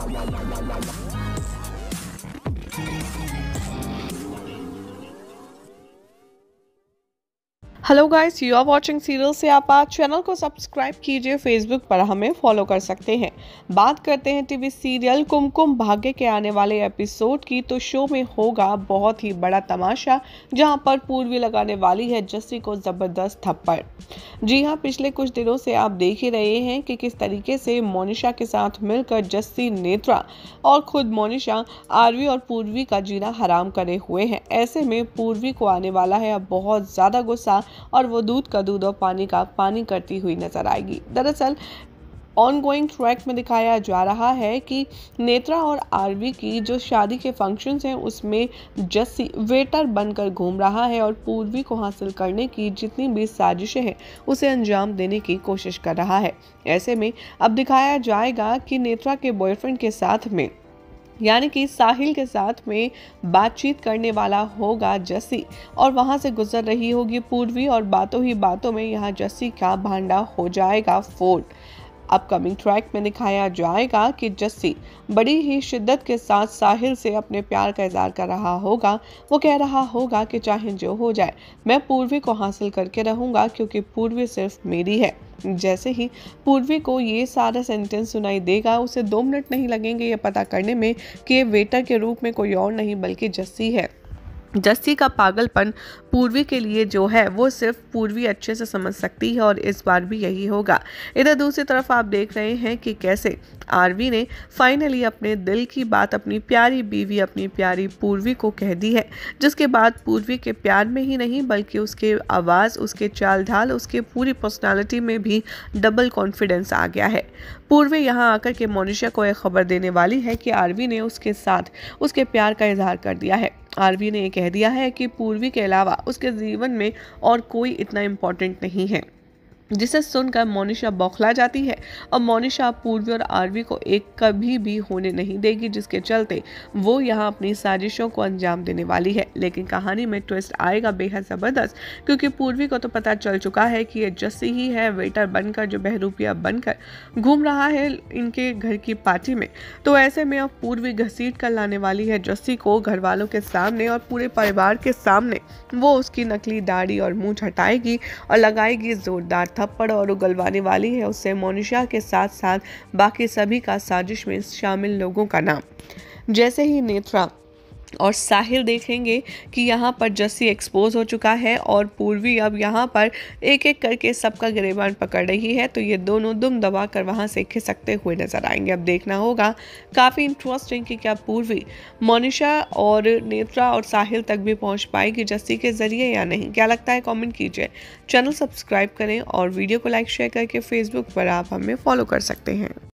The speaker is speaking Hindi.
hello guys you are watching serial से आप आज चैनल को सब्सक्राइब कीजिए फेसबुक पर हमें फॉलो कर सकते हैं बात करते हैं टीवी सीरियल कुमकुम भाग्य के आने वाले एपिसोड की तो शो में होगा बहुत ही बड़ा तमाशा जहां पर पूर्वी लगाने वाली है जस्सी को जबरदस्त थप्पड़ जी हाँ पिछले कुछ दिनों से आप देख ही रहे हैं कि किस तरीके से मोनिशा के साथ मिलकर जस्सी नेत्रा और खुद मोनिशा आरवी और पूर्वी का जीना हराम करे हुए हैं ऐसे में पूर्वी को आने वाला है अब बहुत ज़्यादा गुस्सा और वो दूध का दूध और पानी का पानी करती हुई नजर आएगी दरअसल ऑनगोइंग ट्रैक में दिखाया जा रहा है कि नेत्रा और आरवी की जो शादी के फंक्शंस हैं उसमें जस्सी वेटर बनकर घूम रहा है और पूर्वी को हासिल करने की जितनी भी साजिशें हैं उसे अंजाम देने की कोशिश कर रहा है ऐसे में अब दिखाया जाएगा कि नेत्रा के बॉयफ्रेंड के साथ में यानी कि साहिल के साथ में बातचीत करने वाला होगा जस्सी और वहाँ से गुजर रही होगी पूर्वी और बातों ही बातों में यहाँ जस्सी का भांडा हो जाएगा फोर्ड अपकमिंग ट्रैक में दिखाया जाएगा कि जस्सी बड़ी ही शिद्दत के साथ साहिल से अपने प्यार का इजहार कर रहा होगा वो कह रहा होगा कि चाहे जो हो जाए मैं पूर्वी को हासिल करके रहूँगा क्योंकि पूर्वी सिर्फ मेरी है जैसे ही पूर्वी को ये सारा सेंटेंस सुनाई देगा उसे दो मिनट नहीं लगेंगे ये पता करने में कि ये वेटर के रूप में कोई और नहीं बल्कि जस्सी है जस्सी का पागलपन पूर्वी के लिए जो है वो सिर्फ पूर्वी अच्छे से समझ सकती है और इस बार भी यही होगा इधर दूसरी तरफ आप देख रहे हैं कि कैसे आरवी ने फाइनली अपने दिल की बात अपनी प्यारी बीवी अपनी प्यारी पूर्वी को कह दी है जिसके बाद पूर्वी के प्यार में ही नहीं बल्कि उसके आवाज़ उसके चाल ढाल उसके पूरी पर्सनैलिटी में भी डबल कॉन्फिडेंस आ गया है पूर्वी यहाँ आकर के मोनिशा को यह खबर देने वाली है कि आरवी ने उसके साथ उसके प्यार का इजहार कर दिया है आरवी ने यह कह दिया है कि पूर्वी के अलावा उसके जीवन में और कोई इतना इम्पोर्टेंट नहीं है जिसे सुनकर मोनिशा बौखला जाती है और मोनिशा पूर्वी और आरवी को एक कभी भी होने नहीं देगी जिसके चलते वो यहाँ अपनी साजिशों को अंजाम देने वाली है लेकिन कहानी में ट्विस्ट आएगा बेहद ज़बरदस्त क्योंकि पूर्वी को तो पता चल चुका है कि ये जस्सी ही है वेटर बनकर जो बहरूपिया बनकर घूम रहा है इनके घर की पार्टी में तो ऐसे में अब पूर्वी घसीट कर लाने वाली है जस्सी को घर वालों के सामने और पूरे परिवार के सामने वो उसकी नकली दाढ़ी और मूँछ हटाएगी और लगाएगी ज़ोरदार थप्पड़ और उगलवाने वाली है उससे मोनिशा के साथ साथ बाकी सभी का साजिश में शामिल लोगों का नाम जैसे ही नेत्रा और साहिल देखेंगे कि यहाँ पर जस्सी एक्सपोज हो चुका है और पूर्वी अब यहाँ पर एक एक करके सबका गिरेबान पकड़ रही है तो ये दोनों दुम दबा कर वहाँ से खिसकते हुए नजर आएंगे अब देखना होगा काफ़ी इंटरेस्टिंग कि क्या पूर्वी मोनिशा और नेत्रा और साहिल तक भी पहुँच पाएगी जस्सी के ज़रिए या नहीं क्या लगता है कॉमेंट कीजिए चैनल सब्सक्राइब करें और वीडियो को लाइक शेयर करके फेसबुक पर आप हमें फॉलो कर सकते हैं